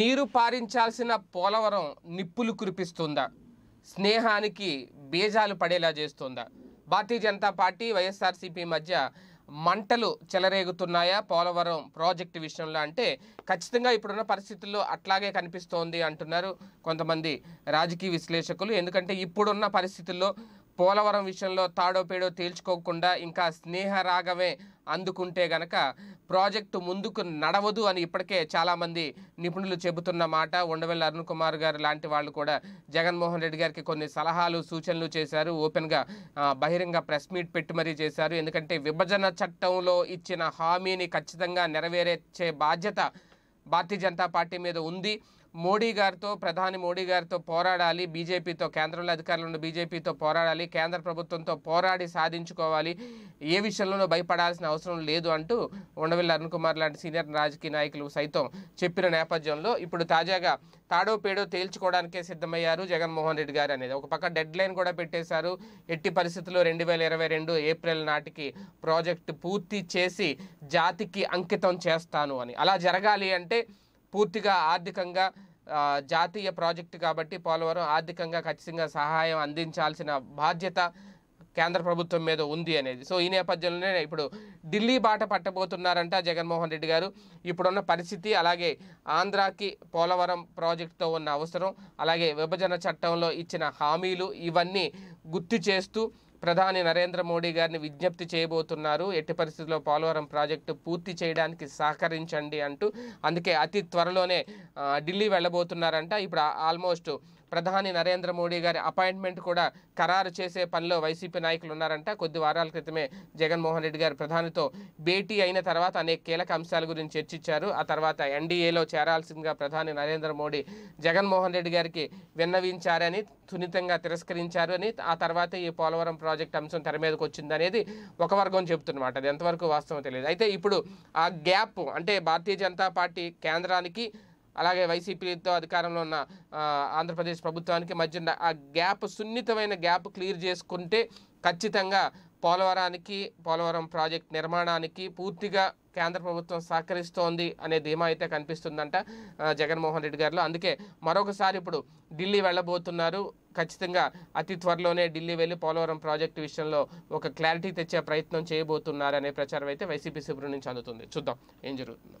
నీరు పారించాల్సిన పోలవరం నిప్పులు కురిపిస్తుందా స్నేహానికి బేజాలు పడేలా చేస్తుందా భారతీయ జనతా పార్టీ వైఎస్ఆర్సీపీ మధ్య మంటలు చెలరేగుతున్నాయా పోలవరం ప్రాజెక్టు విషయంలో అంటే ఖచ్చితంగా ఇప్పుడున్న పరిస్థితుల్లో అట్లాగే కనిపిస్తోంది అంటున్నారు కొంతమంది రాజకీయ విశ్లేషకులు ఎందుకంటే ఇప్పుడున్న పరిస్థితుల్లో పోలవరం విషయంలో తాడో పేడో తేల్చుకోకుండా ఇంకా స్నేహ రాగమే అందుకుంటే గనక ప్రాజెక్టు ముందుకు నడవదు అని ఇప్పటికే చాలామంది నిపుణులు చెబుతున్న మాట ఉండవెల్లి అరుణ్ కుమార్ గారు లాంటి వాళ్ళు కూడా జగన్మోహన్ రెడ్డి గారికి కొన్ని సలహాలు సూచనలు చేశారు ఓపెన్గా బహిరంగ ప్రెస్ మీట్ పెట్టి మరీ చేశారు ఎందుకంటే విభజన చట్టంలో ఇచ్చిన హామీని ఖచ్చితంగా నెరవేర్చే బాధ్యత భారతీయ జనతా పార్టీ మీద ఉంది మోడీ గారితో ప్రధాని మోడీ గారితో పోరాడాలి బీజేపీతో కేంద్రంలో అధికారులు ఉన్న బీజేపీతో పోరాడాలి కేంద్ర ప్రభుత్వంతో పోరాడి సాధించుకోవాలి ఏ విషయంలోనూ భయపడాల్సిన అవసరం లేదు అంటూ ఉండవెల్లి అరుణ్ కుమార్ లాంటి సీనియర్ రాజకీయ నాయకులు సైతం చెప్పిన నేపథ్యంలో ఇప్పుడు తాజాగా తాడో పేడో తేల్చుకోవడానికే సిద్ధమయ్యారు జగన్మోహన్ రెడ్డి గారు అనేది ఒక పక్క డెడ్ లైన్ కూడా పెట్టేశారు ఎట్టి పరిస్థితుల్లో రెండు వేల ఇరవై రెండు ఏప్రిల్ నాటికి ప్రాజెక్టు పూర్తి చేసి జాతికి అంకితం చేస్తాను అని అలా జరగాలి అంటే పూర్తిగా ఆర్థికంగా జాతీయ ప్రాజెక్టు కాబట్టి పోలవరం ఆర్థికంగా ఖచ్చితంగా సహాయం అందించాల్సిన బాధ్యత కేంద్ర ప్రభుత్వం మీద ఉంది అనేది సో ఈ నేపథ్యంలోనే ఇప్పుడు ఢిల్లీ బాట పట్టబోతున్నారంట జగన్మోహన్ రెడ్డి గారు ఇప్పుడున్న పరిస్థితి అలాగే ఆంధ్రాకి పోలవరం ప్రాజెక్టుతో ఉన్న అవసరం అలాగే విభజన చట్టంలో ఇచ్చిన హామీలు ఇవన్నీ గుర్తు చేస్తూ ప్రధాని నరేంద్ర మోడీ గారిని విజ్ఞప్తి చేయబోతున్నారు ఎట్టి పరిస్థితుల్లో పోలవరం ప్రాజెక్టు పూర్తి చేయడానికి సహకరించండి అంటూ అందుకే అతి త్వరలోనే ఢిల్లీ వెళ్ళబోతున్నారంట ఇప్పుడు ఆల్మోస్ట్ ప్రధాని నరేంద్ర మోడీ గారి అపాయింట్మెంట్ కూడా ఖరారు చేసే పనిలో వైసీపీ నాయకులు ఉన్నారంట కొద్ది వారాల క్రితమే జగన్మోహన్ రెడ్డి గారు ప్రధానితో భేటీ అయిన తర్వాత అనేక కీలక అంశాల గురించి చర్చించారు ఆ తర్వాత ఎన్డీఏలో చేరాల్సిందిగా ప్రధాని నరేంద్ర మోడీ జగన్మోహన్ రెడ్డి గారికి విన్నవించారని సున్నితంగా తిరస్కరించారు అని ఆ తర్వాత ఈ పోలవరం ప్రాజెక్ట్ అంశం తెర మీదకి వచ్చిందనేది ఒక వర్గం చెబుతున్నమాట అది ఎంతవరకు వాస్తవం తెలియదు అయితే ఇప్పుడు ఆ గ్యాప్ అంటే భారతీయ జనతా పార్టీ కేంద్రానికి అలాగే వైసీపీతో అధికారంలో ఉన్న ఆంధ్రప్రదేశ్ ప్రభుత్వానికి మధ్య ఆ గ్యాప్ సున్నితమైన గ్యాప్ క్లియర్ చేసుకుంటే ఖచ్చితంగా పోలవరానికి పోలవరం ప్రాజెక్ట్ నిర్మాణానికి పూర్తిగా కేంద్ర ప్రభుత్వం సహకరిస్తోంది అనే ధీమా అయితే కనిపిస్తుందంట జగన్మోహన్ రెడ్డి గారిలో అందుకే మరొకసారి ఇప్పుడు ఢిల్లీ వెళ్ళబోతున్నారు ఖచ్చితంగా అతి త్వరలోనే ఢిల్లీ వెళ్ళి పోలవరం ప్రాజెక్టు విషయంలో ఒక క్లారిటీ తెచ్చే ప్రయత్నం చేయబోతున్నారనే ప్రచారం అయితే వైసీపీ శిబిరం నుంచి అందుతుంది చూద్దాం ఏం జరుగుతుందో